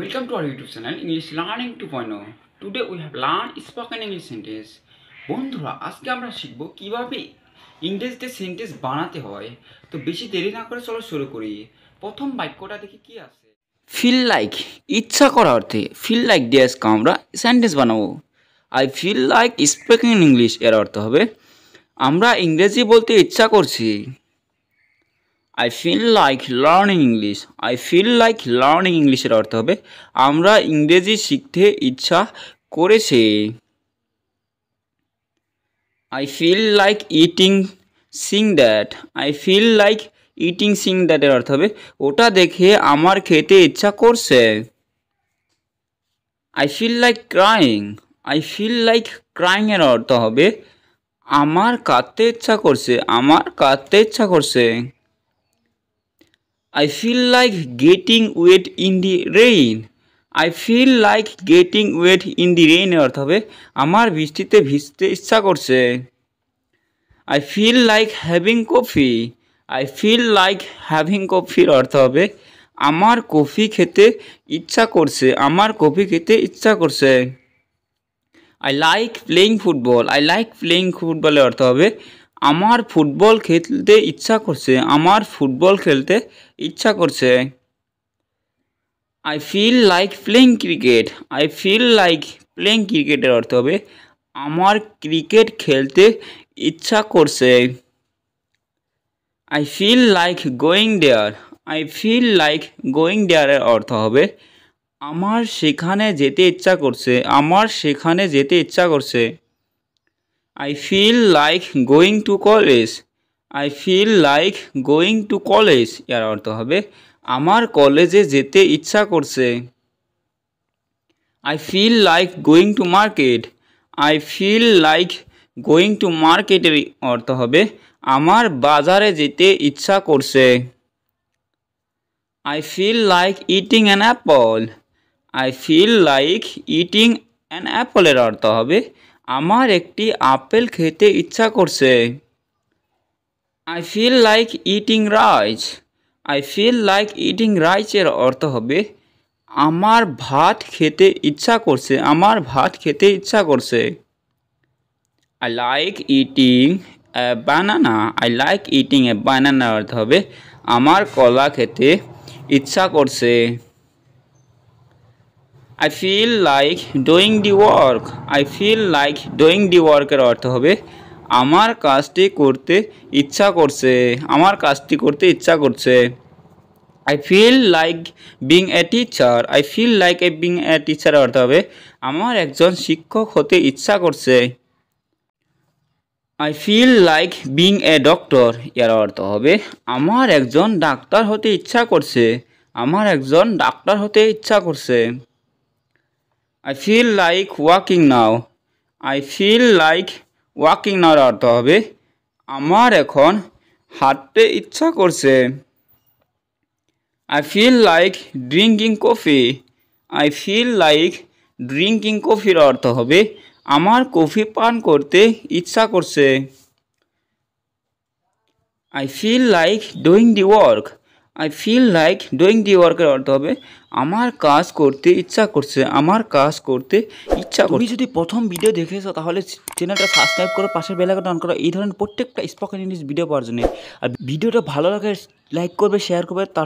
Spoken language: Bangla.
Welcome to our YouTube channel English Learning 2.0. Today we have learned spoken English sentence. বন্ধুরা আজকে আমরা শিখব কিভাবে ইংরেজিতে সেন্টেন্স বানাতে হয় তো বেশি দেরি না করে চলো শুরু করি প্রথম বাক্যটা দেখি কি আছে ফিল লাইক ইচ্ছা করার অর্থে ফিল লাইক দিয়ে আজকে আমরা সেন্টেন্স বানাবো I feel like speaking English এর অর্থ হবে আমরা ইংরেজি বলতে ইচ্ছা করছি I feel like learning English I feel like learning ইংলিশের অর্থ হবে আমরা ইংরেজি শিখতে ইচ্ছা করেছে I feel like eating seeing that I feel like eating seeing দ্যাটের অর্থ হবে ওটা দেখে আমার খেতে ইচ্ছা করছে I feel like crying I feel like ক্রাইংয়ের অর্থ হবে আমার কাঁদতে ইচ্ছা করছে আমার কাঁদতে ইচ্ছা করছে I feel like getting wet in the rain. I feel like getting wet in the rain অর্থ হবে আমার বৃষ্টিতে ভিজতে ইচ্ছা করছে I feel like having coffee I feel like having কফির অর্থ হবে আমার কফি খেতে ইচ্ছা করছে আমার কফি খেতে ইচ্ছা করছে I like playing football I like playing ফুটবলের অর্থ হবে আমার ফুটবল খেলতে ইচ্ছা করছে আমার ফুটবল খেলতে ইচ্ছা করছে I feel like playing cricket I feel like playing ক্রিকেটের অর্থ হবে আমার ক্রিকেট খেলতে ইচ্ছা করছে I feel like going there I feel like going ডেয়ারের অর্থ হবে আমার সেখানে যেতে ইচ্ছা করছে আমার সেখানে যেতে ইচ্ছা করছে I feel like going to college. I feel like going to college এর অর্থ হবে আমার কলেজে যেতে ইচ্ছা করছে I feel like going to market I feel like going to মার্কেটের অর্থ হবে আমার বাজারে যেতে ইচ্ছা করছে I feel like eating an apple I feel like eating an অ্যাপলের অর্থ হবে আমার একটি আপেল খেতে ইচ্ছা করছে I feel like eating rice I feel like eating রাইসের অর্থ হবে আমার ভাত খেতে ইচ্ছা করছে আমার ভাত খেতে ইচ্ছা করছে I like eating banana I like eating a banana অর্থ হবে আমার কলা খেতে ইচ্ছা করছে I feel like doing the work I feel like doing the ওয়ার্কের অর্থ হবে আমার কাজটি করতে ইচ্ছা করছে আমার কাজটি করতে ইচ্ছা করছে I feel like being a teacher I feel like a being a teacher অর্থ হবে আমার একজন শিক্ষক হতে ইচ্ছা করছে I feel like being a doctor ইয়ার অর্থ হবে আমার একজন ডাক্তার হতে ইচ্ছা করছে আমার একজন ডাক্তার হতে ইচ্ছা করছে I feel like walking now I feel like walking নাওর অর্থ হবে আমার এখন হাঁটতে ইচ্ছা করছে I feel like drinking coffee I feel like drinking কফির অর্থ হবে আমার কফি পান করতে ইচ্ছা করছে I feel like doing the work I feel like doing the ওয়ার্কের অর্থ হবে আমার কাজ করতে ইচ্ছা করছে আমার কাজ করতে ইচ্ছা করি যদি প্রথম ভিডিও এসো তাহলে চ্যানেলটা সাবস্ক্রাইব করো পাশের বেলাকাটা অন করো এই ধরনের প্রত্যেকটা স্পোকেন ইংলিশ ভিডিও পাওয়ার জন্য আর ভিডিওটা ভালো লাগে লাইক করবে শেয়ার করবে তার